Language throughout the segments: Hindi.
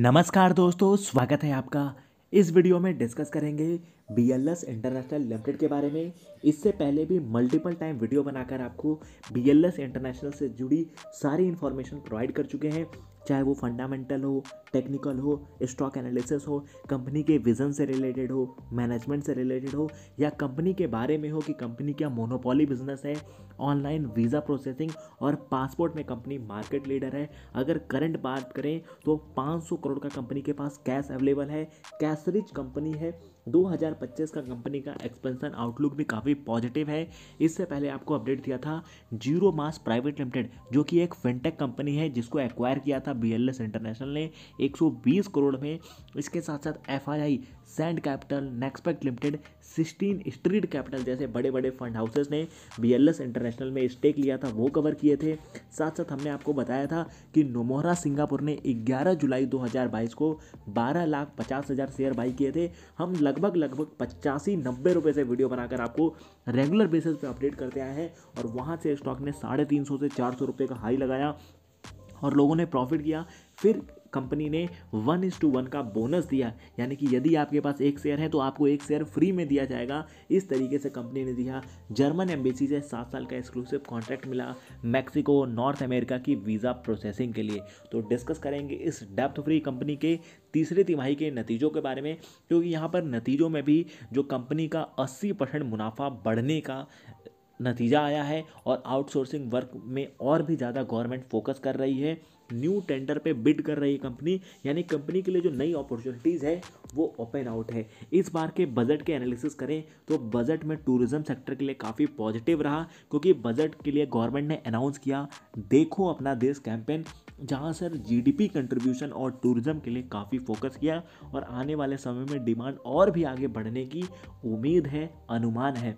नमस्कार दोस्तों स्वागत है आपका इस वीडियो में डिस्कस करेंगे B L S International Limited के बारे में इससे पहले भी मल्टीपल टाइम वीडियो बनाकर आपको बी एल एस इंटरनेशनल से जुड़ी सारी इन्फॉर्मेशन प्रोवाइड कर चुके हैं चाहे वो फंडामेंटल हो टेक्निकल हो स्टॉक एनालिसिस हो कंपनी के विज़न से रिलेटेड हो मैनेजमेंट से रिलेटेड हो या कंपनी के बारे में हो कि कंपनी क्या मोनोपोली बिजनेस है ऑनलाइन वीज़ा प्रोसेसिंग और पासपोर्ट में कंपनी मार्केट लीडर है अगर करंट बात करें तो 500 करोड़ का कंपनी के पास कैश अवेलेबल है कैश रिच कंपनी है 2025 का कंपनी का एक्सपेंशन आउटलुक भी काफ़ी पॉजिटिव है इससे पहले आपको अपडेट दिया था जीरो मास प्राइवेट लिमिटेड जो कि एक फिनटेक कंपनी है जिसको एक्वायर किया था बी इंटरनेशनल ने 120 करोड़ में इसके साथ साथ एफ सैंड कैपिटल नेक्सपेक्ट लिमिटेड सिक्सटीन स्ट्रीट कैपिटल जैसे बड़े बड़े फंड हाउसेज ने बी इंटरनेशनल में स्टेक लिया था वो कवर किए थे साथ साथ हमने आपको बताया था कि नोमोहरा सिंगापुर ने 11 जुलाई 2022 को बारह लाख पचास हज़ार शेयर बाई किए थे हम लग लगभग लगभग पचासी नब्बे रुपये से वीडियो बनाकर आपको रेगुलर बेसिस पे अपडेट करते आए हैं और वहाँ से स्टॉक ने साढ़े तीन सौ से चार सौ रुपये का हाई लगाया और लोगों ने प्रॉफिट किया फिर कंपनी ने वन इज टू वन का बोनस दिया यानी कि यदि आपके पास एक शेयर है तो आपको एक शेयर फ्री में दिया जाएगा इस तरीके से कंपनी ने दिया जर्मन एम्बेसी से सात साल का एक्सक्लूसिव कॉन्ट्रैक्ट मिला मैक्सिको नॉर्थ अमेरिका की वीज़ा प्रोसेसिंग के लिए तो डिस्कस करेंगे इस डेप्थ फ्री कंपनी के तीसरे तिमाही के नतीजों के बारे में क्योंकि यहाँ पर नतीजों में भी जो कंपनी का अस्सी परसेंट मुनाफा बढ़ने का नतीजा आया है और आउटसोर्सिंग वर्क में और भी ज़्यादा गवर्नमेंट फोकस कर रही है न्यू टेंडर पे बिड कर रही है कंपनी यानी कंपनी के लिए जो नई अपॉर्चुनिटीज़ है वो ओपन आउट है इस बार के बजट के एनालिसिस करें तो बजट में टूरिज़्म सेक्टर के लिए काफ़ी पॉजिटिव रहा क्योंकि बजट के लिए गवर्नमेंट ने अनाउंस किया देखो अपना देश कैंपेन जहाँ सर जीडीपी कंट्रीब्यूशन और टूरिज़्म के लिए काफ़ी फोकस किया और आने वाले समय में डिमांड और भी आगे बढ़ने की उम्मीद है अनुमान है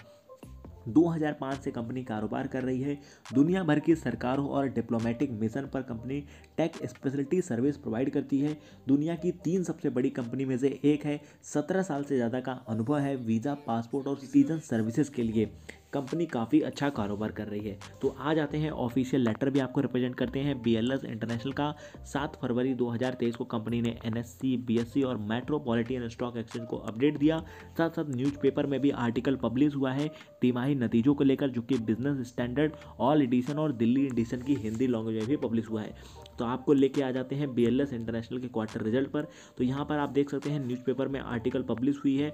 2005 से कंपनी कारोबार कर रही है दुनिया भर की सरकारों और डिप्लोमेटिक मिशन पर company tech speciality service provide करती है दुनिया की तीन सबसे बड़ी कंपनी में से एक है सत्रह साल से ज़्यादा का अनुभव है वीज़ा पासपोर्ट और सीजन सर्विसेज के लिए कंपनी काफ़ी अच्छा कारोबार कर रही है तो आ जाते हैं ऑफिशियल लेटर भी आपको रिप्रेजेंट करते हैं बी इंटरनेशनल का सात फरवरी 2023 को कंपनी ने एन एस और मेट्रोपॉलिटन स्टॉक एक्सचेंज को अपडेट दिया साथ साथ न्यूज़पेपर में भी आर्टिकल पब्लिश हुआ है तिमाही नतीजों को लेकर जो कि बिजनेस स्टैंडर्ड ऑल एडिशन और दिल्ली एडिशन की हिंदी लैंग्वेज में भी पब्लिश हुआ है तो आपको लेके आ जाते हैं बी इंटरनेशनल के क्वार्टर रिजल्ट पर तो यहाँ पर आप देख सकते हैं न्यूज़पेपर में आर्टिकल पब्लिश हुई है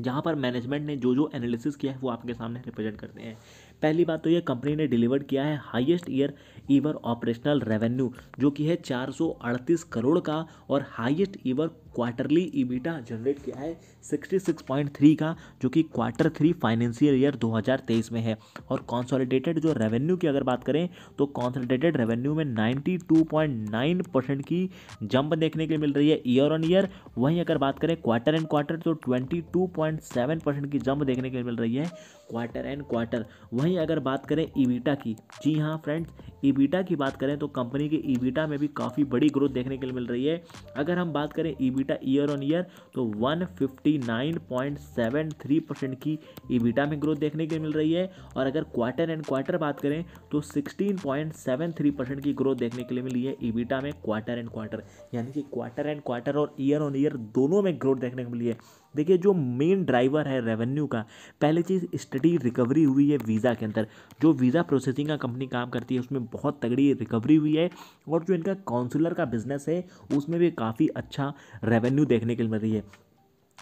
जहाँ पर मैनेजमेंट ने जो जो एनालिसिस किया है वो आपके सामने रिप्रेजेंट करते हैं पहली बात तो ये कंपनी ने डिलीवर किया है highest year ever operational revenue जो कि है 438 करोड़ का और highest ever quarterly EBITDA generate किया है 66.3 का जो कि क्वार्टर थ्री फाइनेंशियल ईयर 2023 में है और कॉन्सोलिडेटेड जो रेवेन्यू की अगर बात करें तो कॉन्सोलिडेटेड रेवेन्यू में 92.9 परसेंट की जंप देखने के लिए मिल रही है ईयर ऑन ईयर वहीं अगर बात करें क्वार्टर एंड क्वार्टर तो 22.7 परसेंट की जंप देखने के लिए मिल रही है क्वार्टर एंड क्वार्टर वहीं अगर बात करें ईबीटा की जी हाँ फ्रेंड्स ईबीटा की बात करें तो कंपनी के ईबीटा में भी काफ़ी बड़ी ग्रोथ देखने के लिए मिल रही है अगर हम बात करें ईबीटा ईयर ऑन ईयर तो 159.73 परसेंट की ईबीटा में ग्रोथ देखने के लिए मिल रही है और अगर क्वार्टर एंड क्वार्टर बात करें तो 16.73 परसेंट की ग्रोथ देखने के लिए मिली है ईबीटा में क्वार्टर एंड क्वार्टर यानी कि क्वार्टर एंड क्वार्टर और ईयर ऑन ईयर दोनों में ग्रोथ देखने को मिली है देखिए जो मेन ड्राइवर है रेवेन्यू का पहले चीज़ स्टडी रिकवरी हुई है वीज़ा के अंदर जो वीज़ा प्रोसेसिंग का कंपनी काम करती है उसमें बहुत तगड़ी रिकवरी हुई है और जो इनका काउंसलर का बिजनेस है उसमें भी काफ़ी अच्छा रेवेन्यू देखने के लिए मिल रही है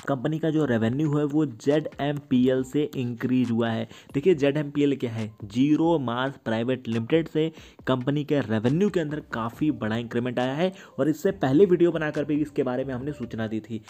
कंपनी का जो रेवेन्यू है वो जेड एम पी एल से इंक्रीज हुआ है देखिए जेड एम पी एल क्या है जीरो मार्स प्राइवेट लिमिटेड से कंपनी के रेवेन्यू के अंदर काफ़ी बड़ा इंक्रीमेंट आया है और इससे पहले वीडियो बनाकर भी इसके बारे में हमने सूचना दी थी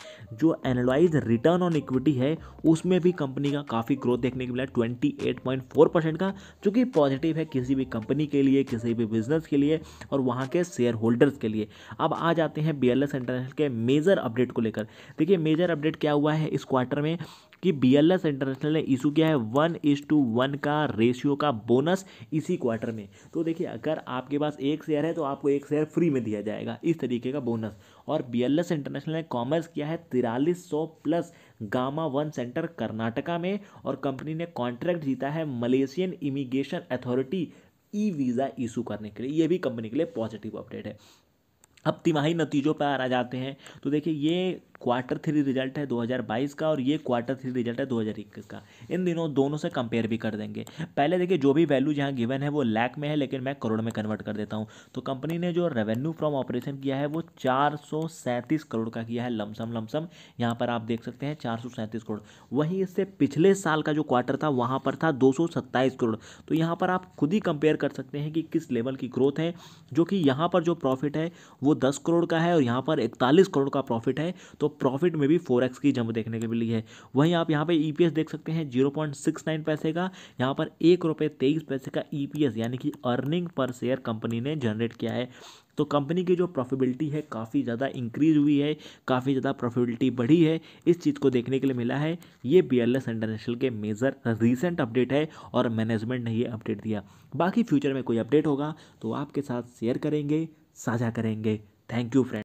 जो एनालाइज रिटर्न ऑन इक्विटी है उसमें भी कंपनी का काफ़ी ग्रोथ देखने को मिला twenty eight point four percent का जो कि पॉजिटिव है किसी भी कंपनी के लिए किसी भी बिजनेस के लिए और वहाँ के शेयर होल्डर्स के लिए अब आ जाते हैं बी एल एस इंटरनेशनल के मेजर अपडेट को लेकर देखिए मेजर अपडेट अपडेट क्या हुआ है इस क्वार्टर में कि बी एल एस इंटरनेशनल ने इशू किया है वन इज टू वन का रेशियो का बोनस इसी क्वार्टर में तो देखिए अगर आपके पास एक शेयर है तो आपको एक शेयर फ्री में दिया जाएगा इस तरीके का बोनस और बी एल एस इंटरनेशनल ने कॉमर्स किया है तिरालीस सौ plus gamma one centre Karnataka में और कंपनी ने कॉन्ट्रैक्ट जीता है Malaysian immigration authority e visa issue करने के लिए ये भी कंपनी के लिए पॉजिटिव अपडेट है अब तिमाही नतीजों पर आ जाते हैं तो देखिए ये क्वार्टर थ्री रिजल्ट है 2022 का और ये क्वार्टर थ्री रिजल्ट है 2021 का इन दिनों दोनों से कंपेयर भी कर देंगे पहले देखिए जो भी वैल्यू जहाँ गिवन है वो लैक में है लेकिन मैं करोड़ में कन्वर्ट कर देता हूँ तो कंपनी ने जो रेवेन्यू फ्रॉम ऑपरेशन किया है वो चार करोड़ का किया है लमसम लमसम यहाँ पर आप देख सकते हैं चार करोड़ वहीं इससे पिछले साल का जो क्वार्टर था वहाँ पर था दो करोड़ तो यहाँ पर आप खुद ही कंपेयर कर सकते हैं कि किस लेवल की ग्रोथ है जो कि यहाँ पर जो प्रॉफिट है वो दस करोड़ का है और यहाँ पर इकतालीस करोड़ का प्रॉफिट है तो प्रॉफिट में भी फोर एक्स की जम देखने को मिली है वहीं आप यहाँ पर ई e देख सकते हैं जीरो पॉइंट सिक्स नाइन पैसे का यहाँ पर एक रुपये तेईस पैसे का ई e यानी कि अर्निंग पर शेयर कंपनी ने जनरेट किया है तो कंपनी की जो प्रॉफिबिलिटी है काफ़ी ज़्यादा इंक्रीज हुई है काफ़ी ज़्यादा प्रॉफिबिलिटी बढ़ी है इस चीज़ को देखने के लिए मिला है ये बी इंटरनेशनल के मेजर रिसेंट अपडेट है और मैनेजमेंट ने ये अपडेट दिया बाकी फ्यूचर में कोई अपडेट होगा तो आपके साथ शेयर करेंगे साझा करेंगे थैंक यू फ्रेंड